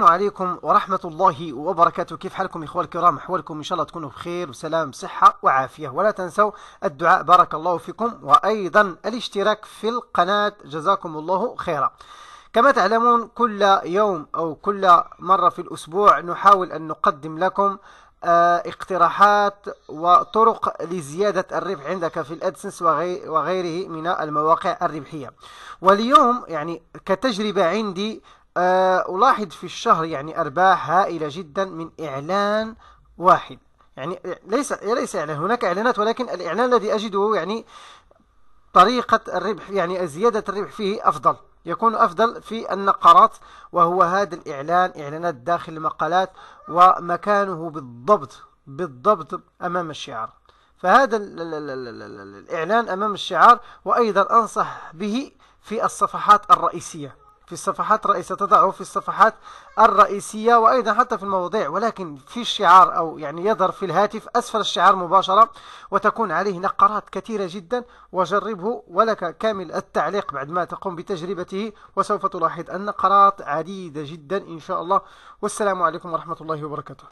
السلام عليكم ورحمة الله وبركاته كيف حالكم إخوة الكرام أحوالكم إن شاء الله تكونوا بخير وسلام صحة وعافية ولا تنسوا الدعاء بارك الله فيكم وأيضا الاشتراك في القناة جزاكم الله خيرا كما تعلمون كل يوم أو كل مرة في الأسبوع نحاول أن نقدم لكم آه، اقتراحات وطرق لزيادة الربح عندك في الأدسنس وغيره من المواقع الربحية واليوم يعني كتجربة عندي آه، ألاحظ في الشهر يعني أرباح هائلة جدا من إعلان واحد يعني ليس ليس إعلان هناك إعلانات ولكن الإعلان الذي أجده يعني طريقة الربح يعني زيادة الربح فيه أفضل يكون أفضل في النقرات وهو هذا الإعلان إعلانات داخل المقالات ومكانه بالضبط بالضبط أمام الشعار فهذا الإعلان أمام الشعار وأيضا أنصح به في الصفحات الرئيسية في الصفحات الرئيسية تضعه في الصفحات الرئيسية وأيضا حتى في المواضيع ولكن في الشعار أو يعني يظهر في الهاتف أسفل الشعار مباشرة وتكون عليه نقرات كثيرة جدا وجربه ولك كامل التعليق بعد ما تقوم بتجربته وسوف تلاحظ النقرات عديدة جدا إن شاء الله والسلام عليكم ورحمة الله وبركاته